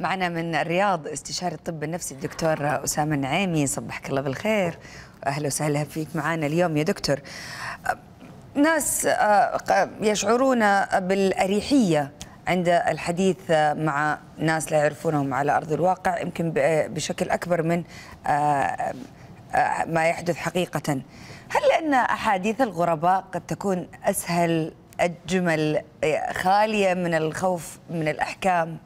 معنا من الرياض استشاري الطب النفسي الدكتور أسامة النعيمي صبحك الله بالخير أهلا وسهلا فيك معنا اليوم يا دكتور ناس آه، يشعرون بالأريحية عند الحديث آه، مع ناس لا يعرفونهم على أرض الواقع يمكن آه، بشكل أكبر من ما يحدث حقيقة هل لأن أحاديث الغرباء قد تكون أسهل الجمل خالية من الخوف من الأحكام؟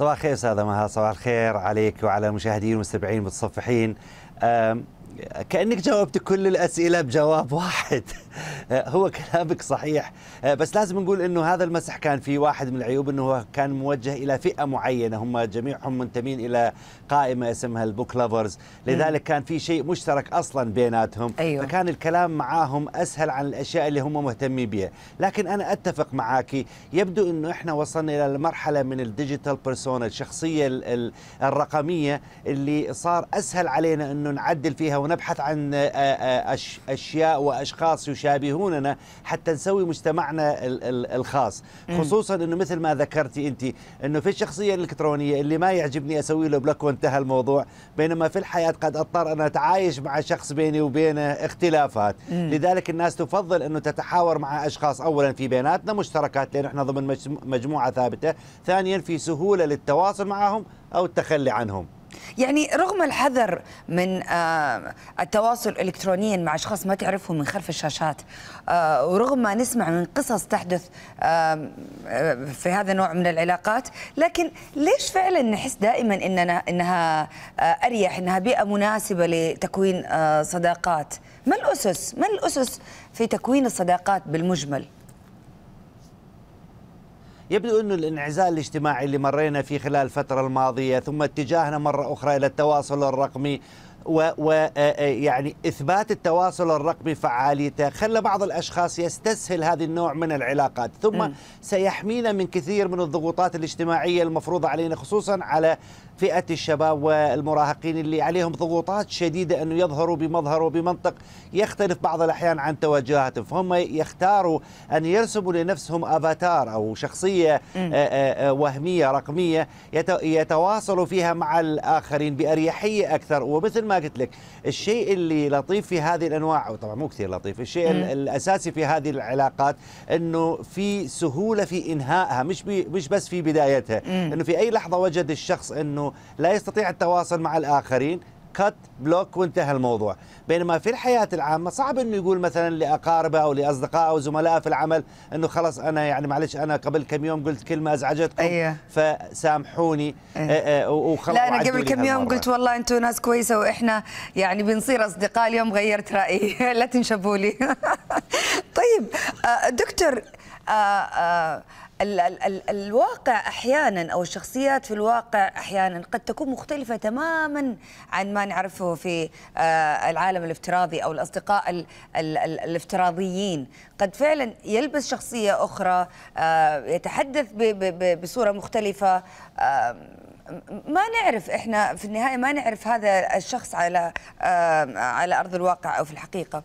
صباح الخير استاذه مها صباح الخير عليك وعلى المشاهدين والمستمعين والمتصفحين كأنك جاوبت كل الأسئلة بجواب واحد هو كلامك صحيح بس لازم نقول أنه هذا المسح كان فيه واحد من العيوب أنه كان موجه إلى فئة معينة هم جميعهم منتمين إلى قائمة اسمها البوك لافرز لذلك كان في شيء مشترك أصلا بيناتهم أيوه. فكان الكلام معاهم أسهل عن الأشياء اللي هم مهتمين بها لكن أنا أتفق معك يبدو أنه إحنا وصلنا إلى المرحلة من الديجيتال بيرسونا الشخصية الرقمية اللي صار أسهل علينا أنه نعدل فيها ونبحث عن آه، آه، أشياء وأشخاص يشابهوننا حتى نسوي مجتمعنا الخاص خصوصا أنه مثل ما ذكرتي أنت أنه في الشخصية الإلكترونية اللي ما يعجبني أسوي له بلوك وانتهى الموضوع بينما في الحياة قد أضطر أن أتعايش مع شخص بيني وبينه اختلافات لذلك الناس تفضل أنه تتحاور مع أشخاص أولا في بيناتنا مشتركات لأن احنا ضمن مجموعة ثابتة ثانيا في سهولة للتواصل معهم أو التخلي عنهم يعني رغم الحذر من آه، التواصل الكترونيا مع اشخاص ما تعرفهم من خلف الشاشات آه، ورغم ما نسمع من قصص تحدث آه، في هذا النوع من العلاقات لكن ليش فعلا نحس دائما اننا انها اريح انها بيئه مناسبه لتكوين صداقات ما الاسس ما الاسس في تكوين الصداقات بالمجمل يبدو أن الانعزال الاجتماعي اللي مرينا فيه خلال الفترة الماضية ثم اتجاهنا مرة أخرى إلى التواصل الرقمي ويعني آه، آه، اثبات التواصل الرقمي فعاليته خلى بعض الاشخاص يستسهل هذا النوع من العلاقات ثم م. سيحمينا من كثير من الضغوطات الاجتماعيه المفروضه علينا خصوصا على فئه الشباب والمراهقين اللي عليهم ضغوطات شديده انه يظهروا بمظهر وبمنطق يختلف بعض الاحيان عن توجهاتهم فهم يختاروا ان يرسموا لنفسهم افاتار او شخصيه آه، وهميه رقميه يتواصلوا فيها مع الاخرين باريحيه اكثر ومثل ما قلت لك الشيء اللي لطيف في هذه الانواع وطبعا مو كثير لطيف الشيء مم. الاساسي في هذه العلاقات انه في سهوله في انهائها مش بي مش بس في بدايتها مم. انه في اي لحظه وجد الشخص انه لا يستطيع التواصل مع الاخرين كت بلوك وانتهى الموضوع بينما في الحياة العامة صعب أنه يقول مثلا لأقاربه أو لأصدقائه أو زملاء في العمل أنه خلاص أنا يعني معلش أنا قبل كم يوم قلت كلمة أزعجتكم أيه. فسامحوني أيه. أه, أه، وخلاص لا أنا قبل كم يوم قلت والله أنتم ناس كويسة وإحنا يعني بنصير أصدقاء اليوم غيرت رأيي لا تنشبوا لي طيب أه، دكتور آه، آه، ال الواقع احيانا او الشخصيات في الواقع احيانا قد تكون مختلفه تماما عن ما نعرفه في آه، العالم الافتراضي او الاصدقاء ال ال الافتراضيين قد فعلا يلبس شخصيه اخرى يتحدث بصوره مختلفه ما نعرف احنا في النهايه ما نعرف هذا الشخص على على ارض الواقع او في الحقيقه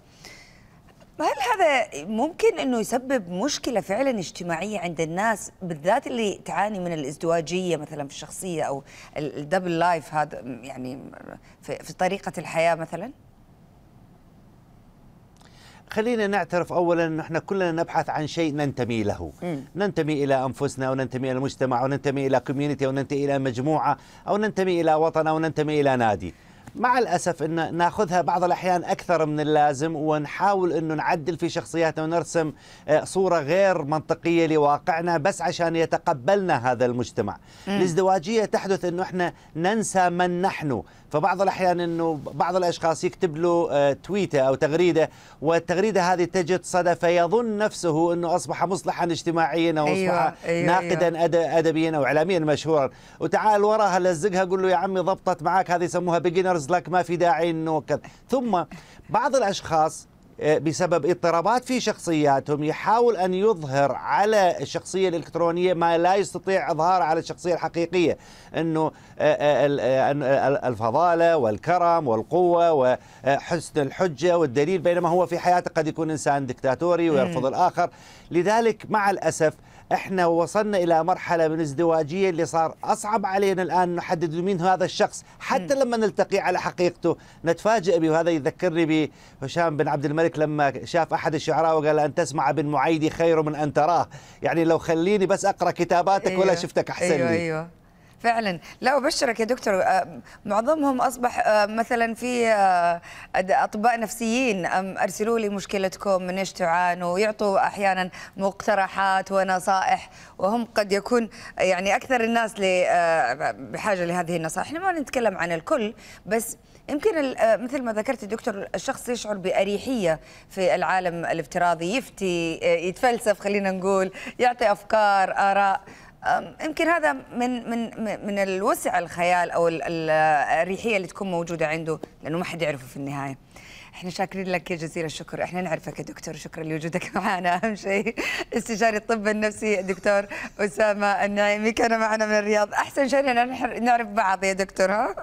هل هذا ممكن انه يسبب مشكله فعلا اجتماعيه عند الناس بالذات اللي تعاني من الازدواجيه مثلا في الشخصيه او الدبل لايف هذا يعني في طريقه الحياه مثلا؟ خلينا نعترف اولا ان احنا كلنا نبحث عن شيء ننتمي له م. ننتمي الى انفسنا وننتمي الى المجتمع وننتمي الى كوميونتي وننتمي الى مجموعه او ننتمي الى وطن او ننتمي الى نادي مع الأسف أن ناخذها بعض الأحيان أكثر من اللازم ونحاول أنه نعدل في شخصياتنا ونرسم آه، صورة غير منطقية لواقعنا بس عشان يتقبلنا هذا المجتمع الازدواجية تحدث أنه إحنا ننسى من نحن فبعض الأحيان أنه بعض الأشخاص يكتب له آه، تويتة أو تغريدة والتغريدة هذه تجد صدى فيظن نفسه أنه أصبح مصلحا اجتماعيا أو أيوة أصبح أيوة ناقدا أيوة أدبيا أو إعلاميا مشهورا وتعال وراها لزقها قول له يا عمي ضبطت معك هذه يسموها بيجنرز لك ما في داعي أنه كذا ثم بعض الأشخاص آه، بسبب اضطرابات في شخصياتهم يحاول ان يظهر على الشخصيه الالكترونيه ما لا يستطيع اظهاره على الشخصيه الحقيقيه انه آه، آه، الفضاله والكرم والقوه وحسن الحجه والدليل بينما هو في حياته قد يكون انسان دكتاتوري ويرفض الاخر لذلك مع الاسف احنا وصلنا الى مرحله من ازدواجيه اللي صار اصعب علينا الان نحدد مين هذا الشخص حتى لما نلتقي على حقيقته نتفاجئ به وهذا يذكرني بهشام بن عبد الملك لما شاف احد الشعراء وقال ان تسمع بن معيدي خير من ان تراه يعني لو خليني بس اقرا كتاباتك ولا أيوه. شفتك احسن أيوة لي أيوة. فعلا لا أبشرك يا دكتور آه، معظمهم أصبح آه، مثلا في آه، أطباء نفسيين أرسلوا لي مشكلتكم من إيش تعانوا يعطوا أحيانا مقترحات ونصائح وهم قد يكون يعني أكثر الناس بحاجة لهذه النصائح احنا ما نتكلم عن الكل بس يمكن مثل ما ذكرت الدكتور الشخص يشعر بأريحية في العالم الافتراضي يفتي يتفلسف خلينا نقول يعطي أفكار آراء يمكن هذا من من من الوسع الخيال او الريحيه اللي تكون موجوده عنده لانه ما حد يعرفه في النهايه. احنا شاكرين لك يا جزيل الشكر، احنا نعرفك يا دكتور شكرا لوجودك معنا اهم شيء استشاري الطب النفسي الدكتور اسامه النعيمي كان معنا من الرياض، احسن شيء اننا نعرف بعض يا دكتور ها؟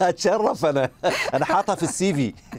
اتشرف انا انا حاطها في السي في